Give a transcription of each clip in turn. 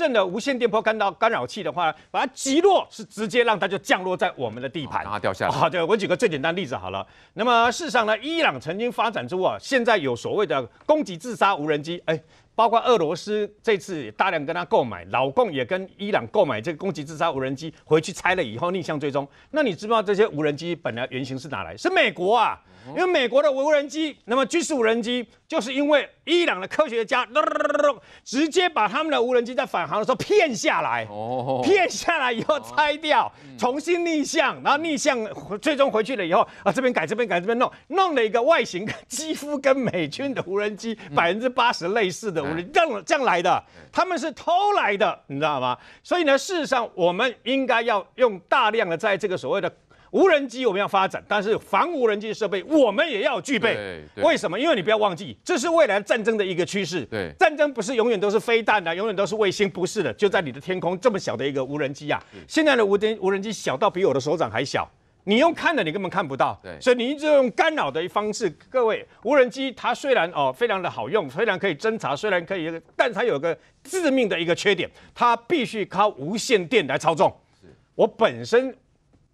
正的无线电波干扰干扰器的话，把它击落是直接让它就降落在我们的地盘，让它掉下来。好对我举个最简单例子好了。那么事实上呢，伊朗曾经发展出啊，现在有所谓的攻击自杀无人机，哎，包括俄罗斯这次大量跟他购买，老共也跟伊朗购买这个攻击自杀无人机，回去拆了以后逆向追踪。那你知道这些无人机本来原型是哪来？是美国啊。因为美国的无人机，那么军事无人机，就是因为伊朗的科学家，直接把他们的无人机在返航的时候骗下来，哦，骗下来以后拆掉，重新逆向，然后逆向最终回去了以后啊，这边改这边改这边弄，弄了一个外形几乎跟美军的无人机百分之八十类似的无人样这样来的，他们是偷来的，你知道吗？所以呢，事实上我们应该要用大量的在这个所谓的。无人机我们要发展，但是防无人机设备我们也要具备。为什么？因为你不要忘记，这是未来战争的一个趋势。对，战争不是永远都是飞弹的，永远都是卫星，不是的，就在你的天空这么小的一个无人机啊！现在的无人无人机小到比我的手掌还小，你用看的，你根本看不到。对，所以你一直用干扰的一方式。各位，无人机它虽然哦非常的好用，虽然可以侦查，虽然可以，但它有个致命的一个缺点，它必须靠无线电来操纵。是我本身。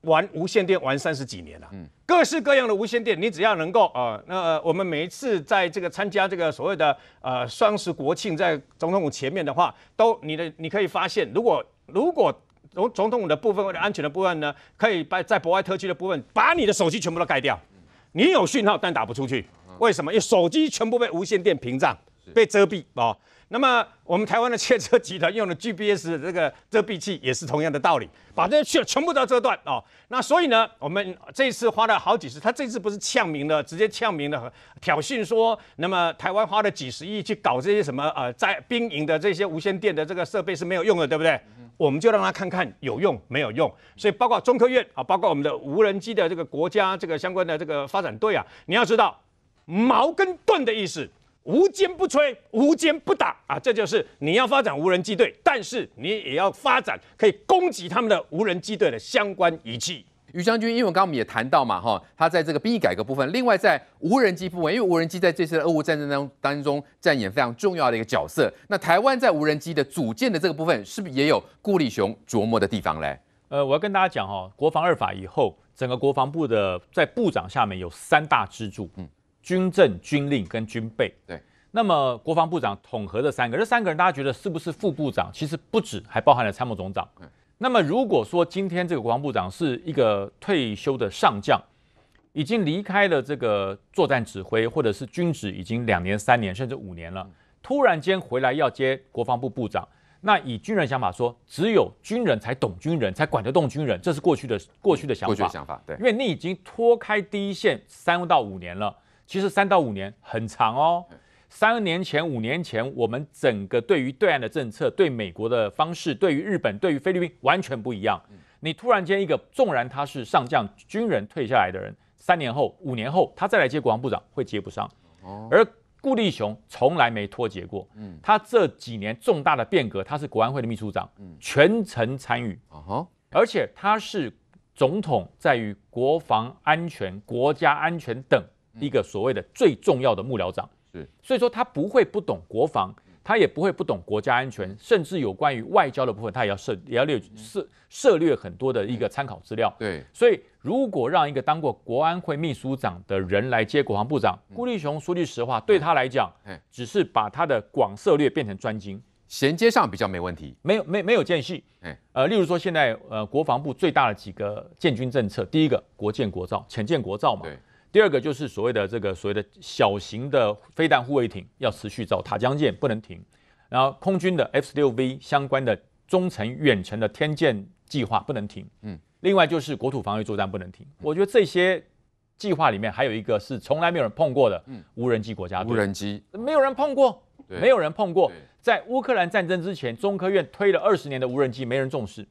玩无线电玩三十几年了，嗯，各式各样的无线电，你只要能够啊，那我们每一次在这个参加这个所谓的呃双十国庆在总统府前面的话，都你的你可以发现，如果如果总总统府的部分或者安全的部分呢，可以把在国外特区的部分把你的手机全部都盖掉，你有讯号但打不出去，为什么？因为手机全部被无线电屏障被遮蔽哦。那么，我们台湾的汽车集团用的 GPS 这个遮蔽器也是同样的道理，把这些全部都遮断哦。那所以呢，我们这次花了好几十，他这次不是呛民了，直接呛民了，挑衅说，那么台湾花了几十亿去搞这些什么呃在兵营的这些无线电的这个设备是没有用的，对不对？我们就让他看看有用没有用。所以包括中科院啊，包括我们的无人机的这个国家这个相关的这个发展队啊，你要知道矛跟盾的意思。无坚不摧，无坚不打啊！这就是你要发展无人机队，但是你也要发展可以攻击他们的无人机队的相关仪器。于将军，因为刚刚我们也谈到嘛，哈，他在这个兵役改革部分，另外在无人机部分，因为无人机在这次俄乌战争当当中扮演非常重要的一个角色。那台湾在无人机的组建的这个部分，是不是也有顾立雄琢磨的地方嘞？呃，我要跟大家讲哈，国防二法以后，整个国防部的在部长下面有三大支柱，嗯。军政、军令跟军备，对，那么国防部长统合这三个，这三个人大家觉得是不是副部长？其实不止，还包含了参谋总长。那么如果说今天这个国防部长是一个退休的上将，已经离开了这个作战指挥或者是军职已经两年、三年甚至五年了，突然间回来要接国防部部长，那以军人想法说，只有军人才懂军人，才管得动军人，这是过去的过去的想法。过去的想法，对。因为你已经脱开第一线三到五年了。其实三到五年很长哦。三年前、五年前，我们整个对于对岸的政策、对美国的方式、对于日本、对于菲律宾完全不一样。你突然间一个纵然他是上将、军人退下来的人，三年后、五年后他再来接国防部长会接不上。而顾立雄从来没脱节过。他这几年重大的变革，他是国安会的秘书长，全程参与。而且他是总统，在于国防安全、国家安全等。一个所谓的最重要的幕僚长，是，所以说他不会不懂国防，他也不会不懂国家安全，甚至有关于外交的部分，他也要涉也要略涉涉略很多的一个参考资料。对，所以如果让一个当过国安会秘书长的人来接国防部长，顾立雄说句实话，对他来讲，只是把他的广涉略变成专精，衔接上比较没问题，没有没没有间隙。呃，例如说现在呃，国防部最大的几个建军政策，第一个国建国造，浅建国造嘛。对。第二个就是所谓的这个所谓的小型的飞弹护卫艇要持续造，塔江舰不能停，然后空军的 F6V 相关的中程远程的天舰计划不能停，嗯，另外就是国土防御作战不能停。我觉得这些计划里面还有一个是从来没有人碰过的，嗯，无人机国家，无人机没有人碰过，没有人碰过。在乌克兰战争之前，中科院推了二十年的无人机，没人重视，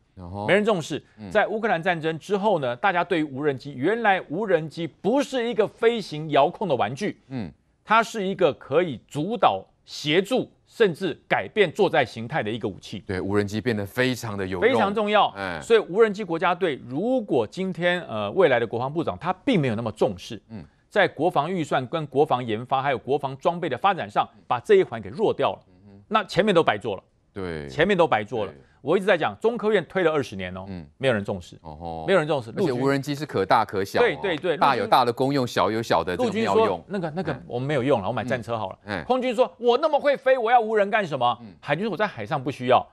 没人重视。在乌克兰战争之后呢，大家对于无人机，原来无人机不是一个飞行遥控的玩具，嗯，它是一个可以主导、协助，甚至改变作战形态的一个武器。对，无人机变得非常的有非常重要。所以，无人机国家队如果今天呃未来的国防部长他并没有那么重视，嗯，在国防预算、跟国防研发还有国防装备的发展上，把这一环给弱掉了。那前面都白做了，对，前面都白做了。我一直在讲，中科院推了二十年哦，嗯，没有人重视，哦，没有人重视。而且无人机是可大可小，对对对，大有大的功用，小有小的妙用。陆军说那个那个我们没有用了，我买战车好了。空军说，我那么会飞，我要无人干什么？海军说我在海上不需要。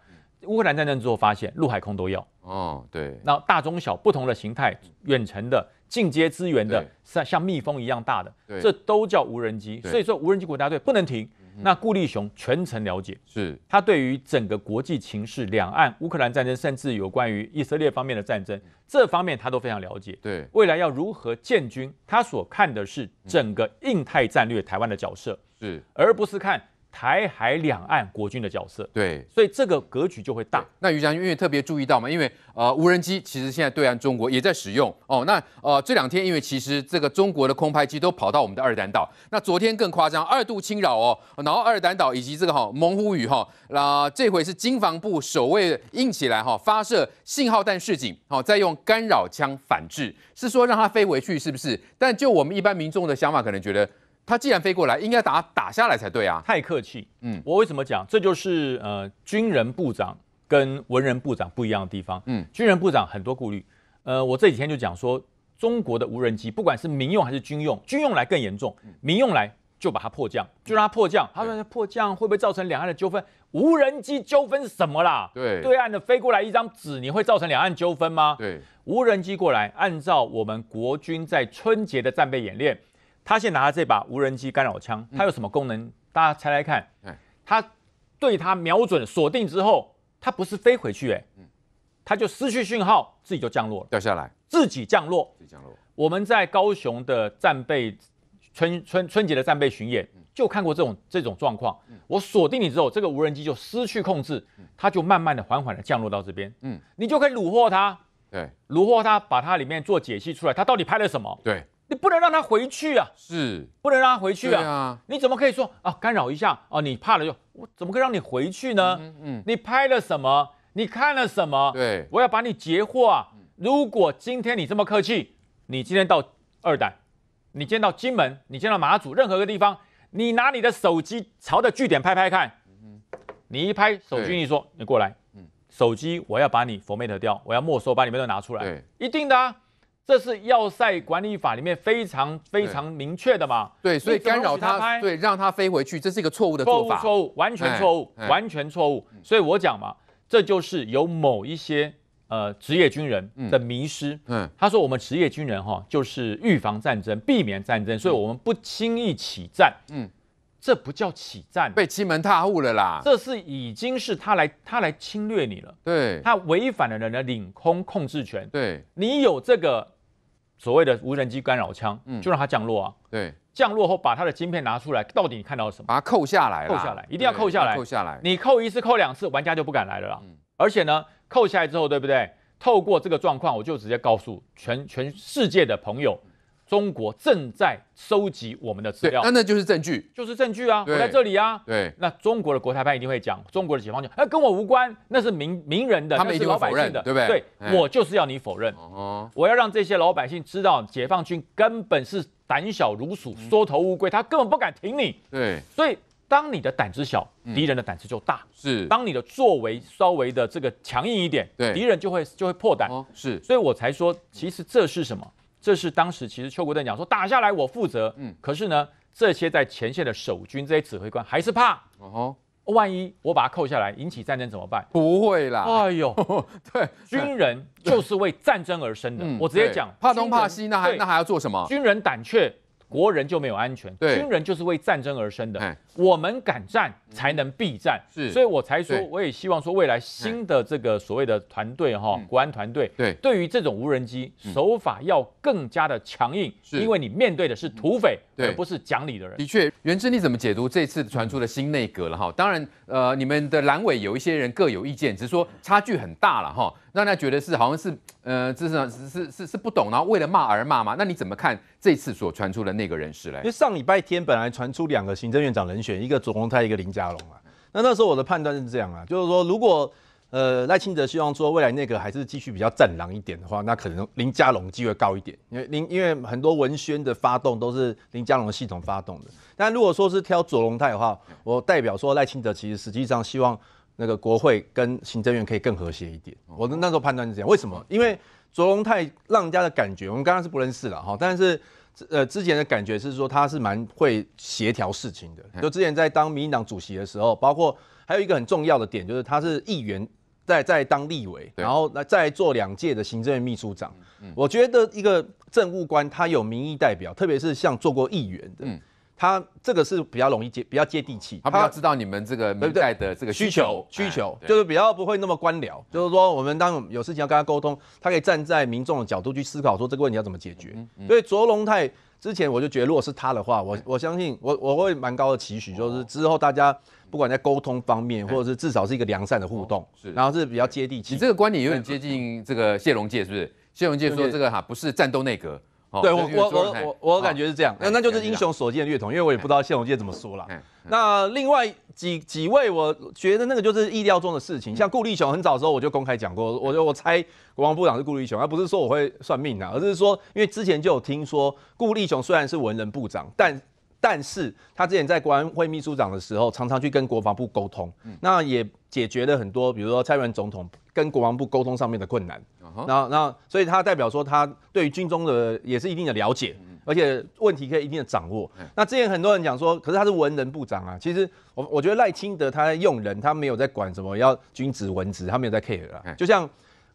乌克兰战争之后发现，陆海空都要。哦，对。那大中小不同的形态，远程的、进阶资源的、像像蜜蜂一样大的，这都叫无人机。所以说无人机国家队不能停。那顾立雄全程了解，是他对于整个国际情势、两岸、乌克兰战争，甚至有关于以色列方面的战争，这方面他都非常了解。对，未来要如何建军，他所看的是整个印太战略、台湾的角色，是而不是看。台海两岸国军的角色，对，所以这个格局就会大。那于将军为特别注意到嘛，因为呃，无人机其实现在对岸中国也在使用哦。那呃，这两天因为其实这个中国的空拍机都跑到我们的二胆岛，那昨天更夸张，二度侵扰哦。然后二胆岛以及这个哈猛虎屿哈，那这回是经防部守位硬起来哈，发射信号弹示警，好，再用干扰枪反制，是说让它飞回去是不是？但就我们一般民众的想法，可能觉得。他既然飞过来，应该打打下来才对啊！太客气。嗯，我为什么讲，这就是呃军人部长跟文人部长不一样的地方。嗯，军人部长很多顾虑。呃，我这几天就讲说，中国的无人机，不管是民用还是军用，军用来更严重，民用来就把它迫降，就让它迫降。他说迫降会不会造成两岸的纠纷？无人机纠纷是什么啦？对，对岸的飞过来一张纸，你会造成两岸纠纷吗？对，无人机过来，按照我们国军在春节的战备演练。他先拿了这把无人机干扰枪，它有什么功能？大家猜猜看，他对它瞄准锁定之后，它不是飞回去哎，它就失去讯号，自己就降落了，掉下来，自己降落，自己降落。我们在高雄的战备春春春节的战备巡演就看过这种这种状况，我锁定你之后，这个无人机就失去控制，它就慢慢的缓缓的降落到这边，嗯，你就可以虏获它，对，虏获它，把它里面做解析出来，它到底拍了什么？对。你不能让他回去啊！是，不能让他回去啊！啊，你怎么可以说啊？干扰一下啊！你怕了就，我怎么可以让你回去呢？嗯嗯，你拍了什么？你看了什么？对，我要把你截获啊！如果今天你这么客气，你今天到二代，你今天到金门，你今天到马祖，任何个地方，你拿你的手机朝着据点拍拍看，你一拍，守军一说，你过来，手机我要把你 format 掉，我要没收，把你们都拿出来，一定的。这是要塞管理法里面非常非常明确的嘛？对，所以干扰他，对，让他飞回去，这是一个错误的做法，错误，完全错误，完全错误。所以我讲嘛，这就是有某一些呃职业军人的迷失。嗯，他说我们职业军人哈，就是预防战争，避免战争，所以我们不轻易起战。嗯。这不叫起战，被欺门踏户了啦！这是已经是他来他来侵略你了，对，他违反了人的领空控制权，对，你有这个所谓的无人机干扰枪，嗯，就让它降落啊，对，降落后把它的芯片拿出来，到底你看到了什么？把它扣下来，扣下来，一定要扣下来，扣下来，你扣一次，扣两次，玩家就不敢来了啦。而且呢，扣下来之后，对不对？透过这个状况，我就直接告诉全全世界的朋友。中国正在收集我们的资料，那那就是证据，就是证据啊！我在这里啊！对，那中国的国台办一定会讲，中国的解放军那跟我无关，那是名名人的，他们一定会否认的，对不对？对我就是要你否认，我要让这些老百姓知道，解放军根本是胆小如鼠、缩头乌龟，他根本不敢挺你。对，所以当你的胆子小，敌人的胆子就大；是，当你的作为稍微的这个强硬一点，对，敌人就会就会破胆。是，所以我才说，其实这是什么？这是当时其实邱国正讲说打下来我负责，嗯，可是呢这些在前线的守军这些指挥官还是怕，哦万一我把扣下来引起战争怎么办？不会啦，哎呦，对，军人就是为战争而生的，我直接讲怕东怕西那还那还要做什么？军人胆怯。国人就没有安全，军人就是为战争而生的。我们敢战，才能避战。所以我才说，我也希望说，未来新的这个所谓的团队哈，国安团队，对，对于这种无人机手法要更加的强硬，因为你面对的是土匪，而不是讲理的人。的确，袁志，你怎么解读这次传出的新内阁了哈？当然，呃，你们的蓝委有一些人各有意见，只是说差距很大了哈，让大家觉得是好像是，呃，这是是是是不懂，然后为了骂而骂嘛。那你怎么看？这次所传出的那个人是来，因为上礼拜天本来传出两个行政院长人选，一个左龙泰，一个林佳龙啊。那那时候我的判断是这样啊，就是说如果呃赖清德希望说未来那个还是继续比较战狼一点的话，那可能林佳龙机会高一点，因为林因为很多文宣的发动都是林佳龙系统发动的。但如果说是挑左龙泰的话，我代表说赖清德其实实际上希望那个国会跟行政院可以更和谐一点。我的那时候判断是这样，为什么？因为。卓龙泰让人家的感觉，我们刚刚是不认识了哈，但是呃之前的感觉是说他是蛮会协调事情的。就之前在当民进党主席的时候，包括还有一个很重要的点，就是他是议员，在在当立委，然后那在做两届的行政院秘书长。我觉得一个政务官他有民意代表，特别是像做过议员的。他这个是比较容易接、比较接地气，他比较知道你们这个民代的这个需求、需求，就是比较不会那么官僚。就是说，我们当有事情要跟他沟通，他可以站在民众的角度去思考，说这个问题要怎么解决。所以卓龙泰之前我就觉得，如果是他的话，我我相信我我会蛮高的期许，就是之后大家不管在沟通方面，或者是至少是一个良善的互动，然后是比较接地气。你这个观点有点接近这个谢龙介，是不是？谢龙介说这个哈不是战斗内阁。对我我我我我感觉是这样，那那就是英雄所见略同，因为我也不知道谢宏界怎么说了。那另外几几位，我觉得那个就是意料中的事情。像顾立雄很早的时候我就公开讲过，我我猜国防部长是顾立雄，而不是说我会算命的，而是说因为之前就有听说顾立雄虽然是文人部长，但但是他之前在国安会秘书长的时候，常常去跟国防部沟通，那也解决了很多，比如说蔡元总统。跟国防部沟通上面的困难，然后然后，所以他代表说他对于军中的也是一定的了解，而且问题可以一定的掌握。那之前很多人讲说，可是他是文人部长啊，其实我我觉得赖清德他在用人，他没有在管什么要军职文职，他没有在 care 啦。就像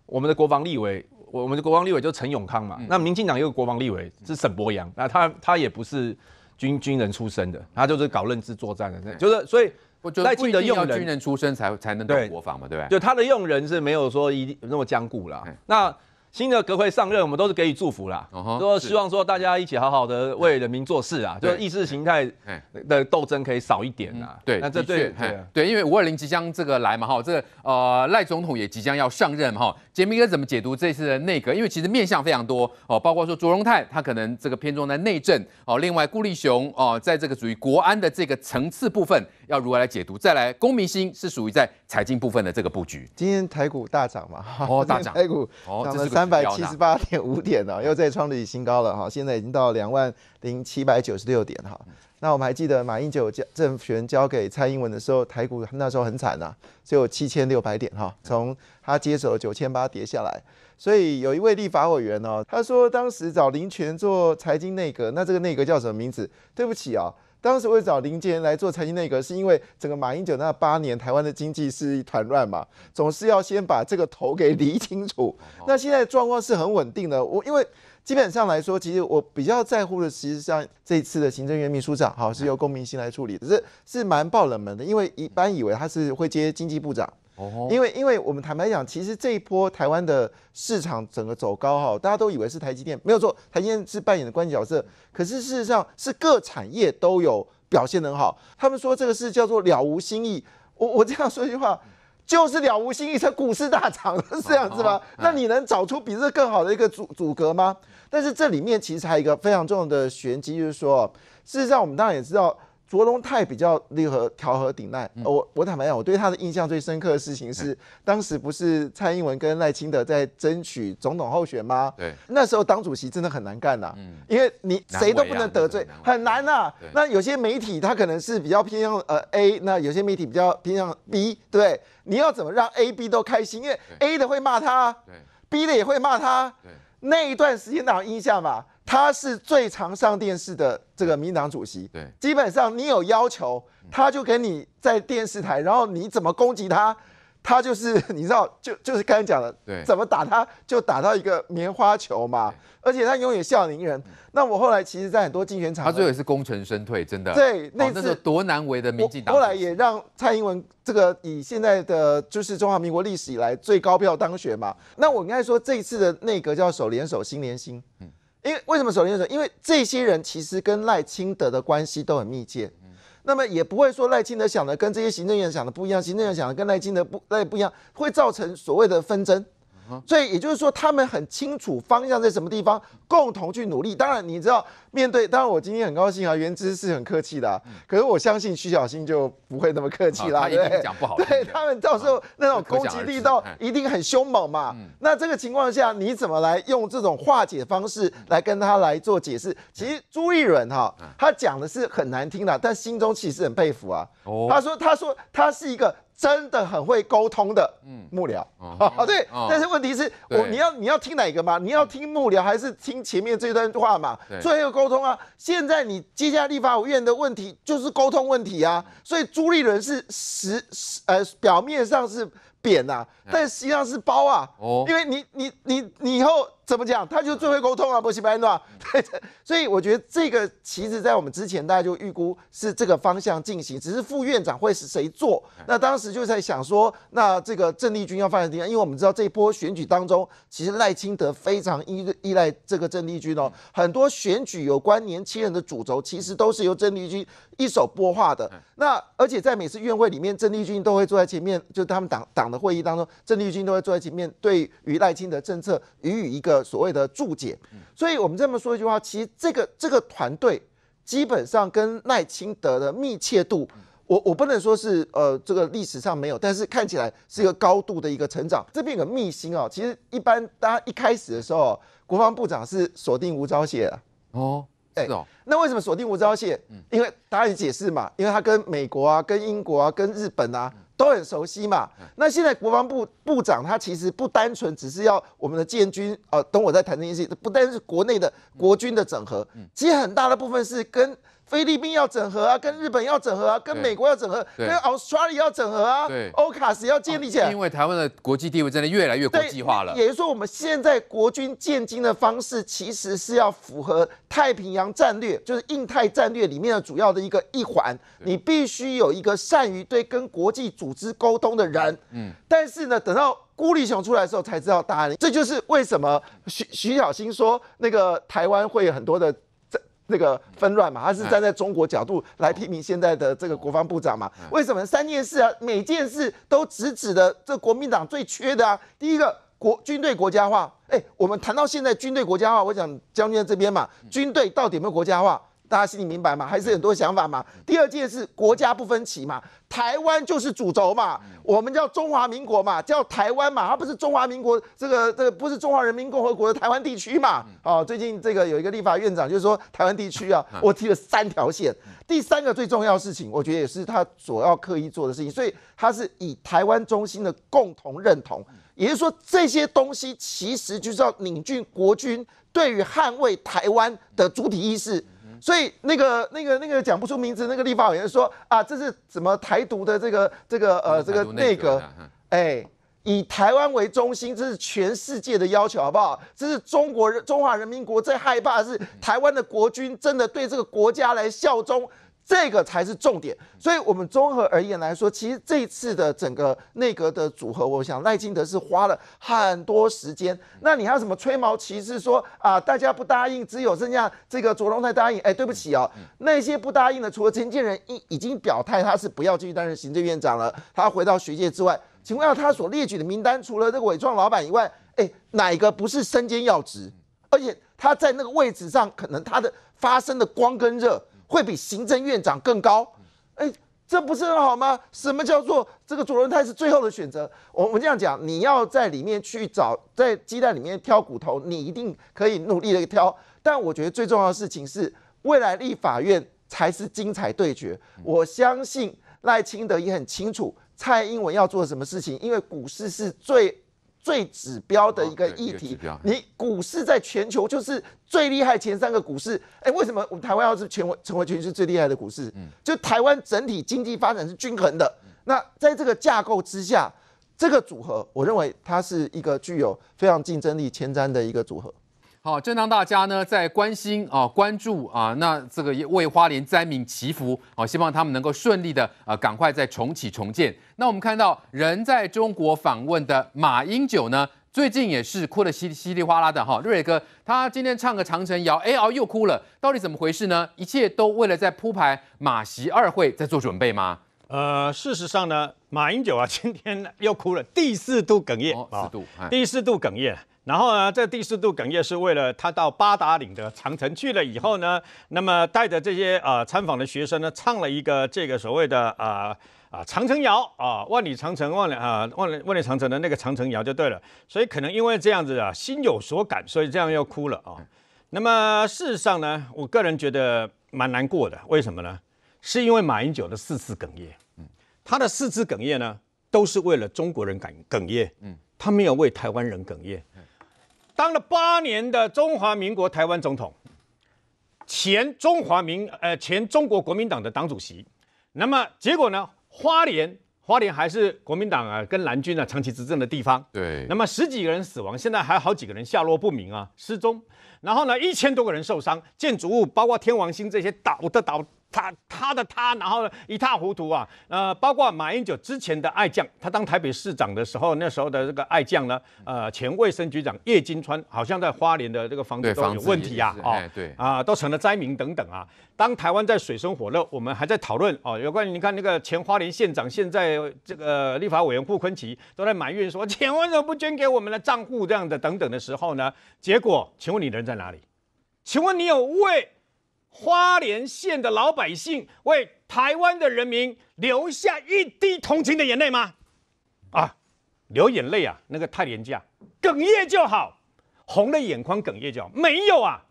我们的国防立委，我我们的国防立委就陈永康嘛，那民进党有个国防立委是沈博阳，那他他也不是军军人出身的，他就是搞认知作战的，就是所以。在晋的用人出身，才才能懂国防嘛，对不对？就他的用人是没有说一那么坚固了。那。新的阁会上任，我们都是给予祝福啦，说希望说大家一起好好的为人民做事啊，就意识形态的斗争可以少一点啦。对，那这确对，对，因为五二零即将这个来嘛，哈，这呃赖总统也即将要上任哈，杰明哥怎么解读这次的内阁？因为其实面向非常多哦，包括说卓荣泰他可能这个偏重在内政哦，另外顾立雄哦，在这个属于国安的这个层次部分要如何来解读？再来，龚明心是属于在财经部分的这个布局。今天台股大涨嘛，哦，大涨，股涨了三。三百七十八点五点呢，又再创历史新高了哈，现在已经到两万零七百九十六点哈。那我们还记得马英九交政权交给蔡英文的时候，台股那时候很惨呐，只有七千六百点哈，从他接手九千八跌下来。所以有一位立法委员呢，他说当时找林权做财经内阁，那这个内阁叫什么名字？对不起啊。当时会找林建来做财经内阁，是因为整个马英九那八年，台湾的经济是一团乱嘛，总是要先把这个头给理清楚。那现在状况是很稳定的。我因为基本上来说，其实我比较在乎的，其实像这一次的行政院秘书长，哈，是由龚明鑫来处理，这是是蛮爆冷门的，因为一般以为他是会接经济部长。哦，因为因为我们坦白讲，其实这一波台湾的市场整个走高哈，大家都以为是台积电没有错，台积电是扮演的关键角色，可是事实上是各产业都有表现很好。他们说这个事叫做了无新意，我我这样说一句话，就是了无新意，才股市大涨是这样子吗？那你能找出比这更好的一个阻阻隔吗？但是这里面其实还有一个非常重要的玄机，就是说，事实上我们当然也知道。卓龙泰比较力和调和鼎鼐。我我坦白讲，我对他的印象最深刻的事情是，当时不是蔡英文跟赖清德在争取总统候选吗？对，那时候当主席真的很难干呐，因为你谁都不能得罪，很难呐。那有些媒体他可能是比较偏向呃 A，那有些媒体比较偏向 B，对你要怎么让 A、B 都开心？因为 A 的会骂他，对；B 的也会骂他，对。那一段时间，党印象嘛。他是最常上电视的这个民党主席，对，基本上你有要求，他就跟你在电视台，然后你怎么攻击他，他就是 你知道，就就是刚才讲的，对，怎么打他就打到一个棉花球嘛，而且他永远笑凝人。那我后来其实，在很多竞选场，他最后也是功成身退，真的，对，那次多难为的民进党，后来也让蔡英文这个以现在的就是中华民国历史以来最高票当选嘛。那我应该说这一次的内阁叫手联手心连心，嗯。因为为什么首先说，因为这些人其实跟赖清德的关系都很密切，那么也不会说赖清德想的跟这些行政院想的不一样，行政院想的跟赖清德不赖不一样，会造成所谓的纷争。所以也就是说，他们很清楚方向在什么地方，共同去努力。当然，你知道，面对当然我今天很高兴啊，袁之是很客气的，可是我相信徐小新就不会那么客气啦，对不讲不好，对他们到时候那种攻击力到 一定很凶猛嘛。那这个情况下，你怎么来用这种化解方式来跟他来做解释？其实朱一伦哈，他讲的是很难听的，但心中其实很佩服啊。他说，他说他是一个。真的很会沟通的幕僚，哦，对，但是问题是，我你要你要听哪个嘛？你要听幕僚还是听前面这段话嘛？最后沟通啊。现在你接下立法委员的问题就是沟通问题啊。所以朱立伦是实呃表面上是扁啊，但实际上是包啊，哦，因为你你你你以后。怎么讲？他就最会沟通啊，波西班诺。所以我觉得这个其实，在我们之前，大家就预估是这个方向进行。只是副院长会是谁做？那当时就在想说，那这个郑丽君要放在第二，因为我们知道这一波选举当中，其实赖清德非常依依赖这个郑丽君哦。很多选举有关年轻人的主轴，其实都是由郑丽君一手拨化的。那而且在每次院会里面，郑丽君都会坐在前面，就他们党党的会议当中，郑丽君都会坐在前面，对于赖清德政策予以一个。所谓的注解，所以我们这么说一句话，其实这个这个团队基本上跟赖清德的密切度，我我不能说是呃这个历史上没有，但是看起来是一个高度的一个成长。这边有个秘辛哦，其实一般大家一开始的时候，国防部长是锁定吴钊燮的哦，哎，那为什么锁定吴钊燮？因为大家也解释嘛，因为他跟美国啊、跟英国啊、跟日本啊。都很熟悉嘛。那现在国防部部长他其实不单纯只是要我们的建军，呃，等我再谈这件事，不单是国内的国军的整合，其实很大的部分是跟。菲律宾要整合啊，跟日本要整合啊，跟美国要整合，跟 Australia 要整合啊，欧卡斯要建立起来。因为台湾的国际地位真的越来越国际化了。也就是说，我们现在国军建军的方式，其实是要符合太平洋战略，就是印太战略里面的主要的一个一环。你必须有一个善于对跟国际组织沟通的人。嗯，但是呢，等到孤立雄出来的时候才知道答案。这就是为什么徐徐小新说那个台湾会很多的。那个纷乱嘛，他是站在中国角度来批评现在的这个国防部长嘛？为什么三件事啊？每件事都直指的这国民党最缺的啊。第一个，国军队国家化。哎，我们谈到现在军队国家化，我想将军在这边嘛，军队到底有没有国家化？大家心里明白吗？还是很多想法嘛。第二件事，国家不分歧嘛，台湾就是主轴嘛，我们叫中华民国嘛，叫台湾嘛，它不是中华民国这个这个不是中华人民共和国的台湾地区嘛。啊，最近这个有一个立法院长就是说台湾地区啊，我提了三条线。第三个最重要的事情，我觉得也是他所要刻意做的事情，所以他是以台湾中心的共同认同，也就是说，这些东西其实就是要凝聚国军对于捍卫台湾的主体意识。所以那个那个那个讲不出名字那个立法委员说啊，这是什么台独的这个这个呃这个内阁，哎，以台湾为中心，这是全世界的要求好不好？这是中国人中华人民国最害怕是台湾的国军真的对这个国家来效忠。这个才是重点，所以我们综合而言来说，其实这次的整个内阁的组合，我想赖清德是花了很多时间。那你要什么吹毛其疵说啊？大家不答应，只有剩下这个卓荣泰答应。哎，对不起哦，那些不答应的，除了陈建仁已已经表态他是不要继续担任行政院长了，他回到学界之外，请问下他所列举的名单，除了这个伪装老板以外，哎，哪个不是身兼要职？而且他在那个位置上，可能他的发生的光跟热。会比行政院长更高，哎，这不是很好吗？什么叫做这个左荣泰是最后的选择？我我这样讲，你要在里面去找，在鸡蛋里面挑骨头，你一定可以努力的挑。但我觉得最重要的事情是，未来立法院才是精彩对决。我相信赖清德也很清楚蔡英文要做什么事情，因为股市是最。最指标的一个议题，你股市在全球就是最厉害前三个股市。哎，为什么我们台湾要是成为成为全球最厉害的股市？嗯，就台湾整体经济发展是均衡的。那在这个架构之下，这个组合，我认为它是一个具有非常竞争力前瞻的一个组合。好，正当大家呢在关心啊、关注啊，那这个为花莲灾民祈福啊，希望他们能够顺利的啊，赶快再重启重建。那我们看到，人在中国访问的马英九呢，最近也是哭得稀稀里哗啦的哈。瑞哥，他今天唱个长城谣，哎哦，又哭了，到底怎么回事呢？一切都为了在铺排马席二会在做准备吗？呃，事实上呢，马英九啊，今天又哭了第四度哽咽，第四度哽咽。然后呢，在第四度哽咽是为了他到八达岭的长城去了以后呢，那么带着这些啊参访的学生呢，唱了一个这个所谓的啊啊长城谣啊万里长城万里啊万里万里长城的那个长城谣就对了，所以可能因为这样子啊心有所感，所以这样又哭了啊。那么事实上呢，我个人觉得蛮难过的，为什么呢？是因为马英九的四次哽咽，他的四次哽咽呢都是为了中国人哽哽咽，嗯，他没有为台湾人哽咽。当了八年的中华民国台湾总统，前中华民呃前中国国民党的党主席，那么结果呢？花莲，花莲还是国民党啊跟蓝军啊长期执政的地方。对，那么十几个人死亡，现在还好几个人下落不明啊失踪。然后呢，一千多个人受伤，建筑物包括天王星这些倒的倒他他的他，然后呢一塌糊涂啊！呃，包括马英九之前的爱将，他当台北市长的时候，那时候的这个爱将呢，呃，前卫生局长叶金川，好像在花莲的这个房子都有问题啊！哦，对啊，都成了灾民等等啊。当台湾在水深火热，我们还在讨论哦，有关于你看那个前花莲县长，现在这个立法委员傅坤奇都在埋怨说，钱为什么不捐给我们的账户这样的等等的时候呢？结果，请问你人在哪里？请问你有位……」花莲县的老百姓为台湾的人民留下一滴同情的眼泪吗？啊，流眼泪啊，那个太廉价，哽咽就好，红了眼眶，哽咽就好，没有啊。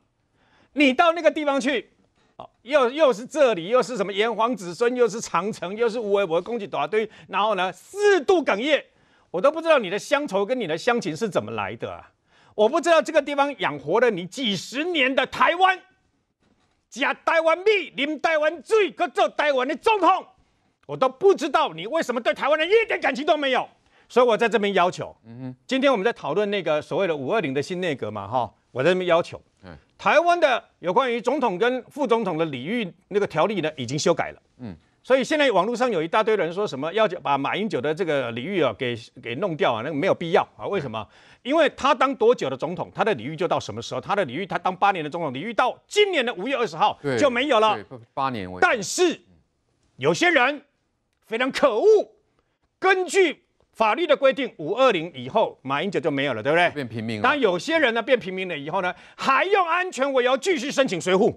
你到那个地方去，哦，又又是这里，又是什么炎黄子孙，又是长城，又是吴为国攻击一大堆，然后呢，四度哽咽，我都不知道你的乡愁跟你的乡情是怎么来的，我不知道这个地方养活了你几十年的台湾。假台湾媚，林台湾醉，可做台湾的总统，我都不知道你为什么对台湾人一点感情都没有。所以我在这边要求，嗯哼，今天我们在讨论那个所谓的五二零的新内阁嘛，哈，我在这边要求，嗯，台湾的有关于总统跟副总统的礼遇那个条例呢，已经修改了，嗯。所以现在网络上有一大堆人说什么要把马英九的这个礼遇啊给给弄掉啊，那个没有必要啊。为什么？因为他当多久的总统，他的礼遇就到什么时候。他的礼遇，他当八年的总统，礼遇到今年的五月二十号就没有了。八年。但是有些人非常可恶，根据法律的规定，五二零以后马英九就没有了，对不对？变平民。但有些人呢，变平民了以后呢，还用安全为由继续申请随扈。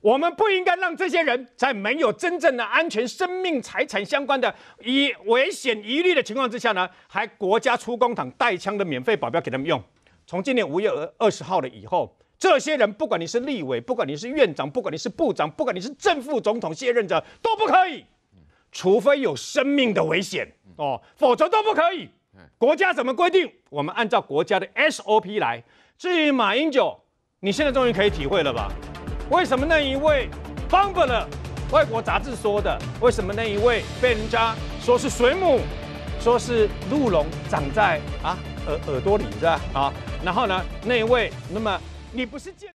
我们不应该让这些人在没有真正的安全、生命、财产相关的以危险疑虑的情况之下呢，还国家出公帑带枪的免费保镖给他们用。从今年五月二二十号了以后，这些人不管你是立委，不管你是院长，不管你是部长，不管你是正副总统卸任者都不可以，除非有生命的危险哦，否则都不可以。国家怎么规定，我们按照国家的 SOP 来。至于马英九，你现在终于可以体会了吧？为什么那一位《Bumble》外国杂志说的？为什么那一位被人家说是水母，说是鹿茸长在啊耳耳朵里是吧？啊，然后呢那一位，那么你不是？